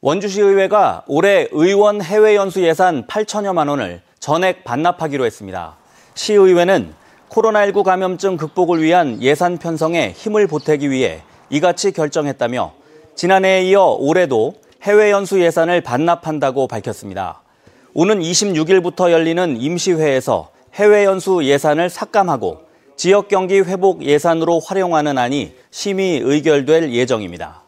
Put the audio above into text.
원주시의회가 올해 의원 해외 연수 예산 8천여만 원을 전액 반납하기로 했습니다. 시의회는 코로나19 감염증 극복을 위한 예산 편성에 힘을 보태기 위해 이같이 결정했다며 지난해에 이어 올해도 해외 연수 예산을 반납한다고 밝혔습니다. 오는 26일부터 열리는 임시회에서 해외 연수 예산을 삭감하고 지역 경기 회복 예산으로 활용하는 안이 심의 의결될 예정입니다.